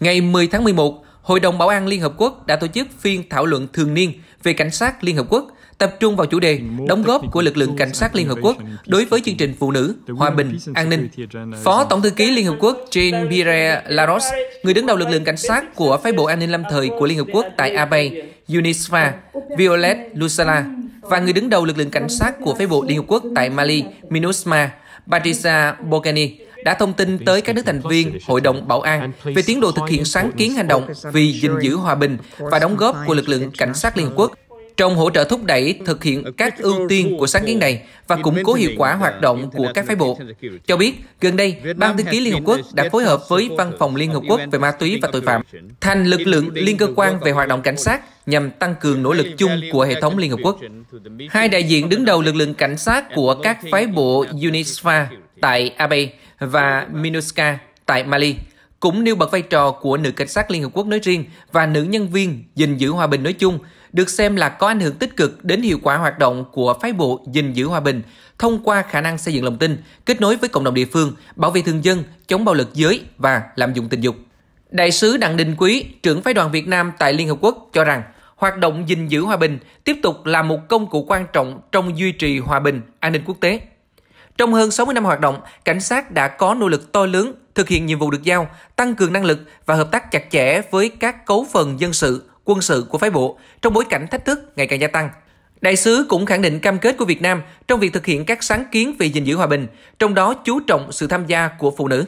Ngày 10 tháng 11, Hội đồng Bảo an Liên Hợp Quốc đã tổ chức phiên thảo luận thường niên về cảnh sát Liên Hợp Quốc, tập trung vào chủ đề đóng góp của lực lượng cảnh sát Liên Hợp Quốc đối với chương trình phụ nữ, hòa bình, an ninh. Phó Tổng thư ký Liên Hợp Quốc Jean-Pierre Laros, người đứng đầu lực lượng cảnh sát của phái bộ an ninh lâm thời của Liên Hợp Quốc tại Abay, Unisfa, Violet Lusala, và người đứng đầu lực lượng cảnh sát của phái bộ Liên Hợp Quốc tại Mali, MINUSMA, Patricia Bocani, đã thông tin tới các nước thành viên Hội đồng Bảo an về tiến độ thực hiện sáng kiến hành động vì gìn giữ hòa bình và đóng góp của lực lượng cảnh sát Liên Hợp Quốc trong hỗ trợ thúc đẩy thực hiện các ưu tiên của sáng kiến này và củng cố hiệu quả hoạt động của các phái bộ. Cho biết, gần đây, Ban thư ký Liên Hợp Quốc đã phối hợp với Văn phòng Liên Hợp Quốc về ma túy và tội phạm thành lực lượng liên cơ quan về hoạt động cảnh sát nhằm tăng cường nỗ lực chung của hệ thống Liên Hợp Quốc. Hai đại diện đứng đầu lực lượng cảnh sát của các phái bộ UNISFA tại Abyei và MINUSCA tại Mali, cũng nêu bật vai trò của nữ cảnh sát Liên Hợp Quốc nói riêng và nữ nhân viên gìn giữ hòa bình nói chung, được xem là có ảnh hưởng tích cực đến hiệu quả hoạt động của phái bộ gìn giữ hòa bình thông qua khả năng xây dựng lòng tin, kết nối với cộng đồng địa phương, bảo vệ thường dân, chống bạo lực giới và lạm dụng tình dục. Đại sứ Đặng Đình Quý, trưởng phái đoàn Việt Nam tại Liên Hợp Quốc cho rằng, hoạt động gìn giữ hòa bình tiếp tục là một công cụ quan trọng trong duy trì hòa bình, an ninh quốc tế. Trong hơn 60 năm hoạt động, cảnh sát đã có nỗ lực to lớn thực hiện nhiệm vụ được giao, tăng cường năng lực và hợp tác chặt chẽ với các cấu phần dân sự, quân sự của phái bộ trong bối cảnh thách thức ngày càng gia tăng. Đại sứ cũng khẳng định cam kết của Việt Nam trong việc thực hiện các sáng kiến về gìn giữ hòa bình, trong đó chú trọng sự tham gia của phụ nữ.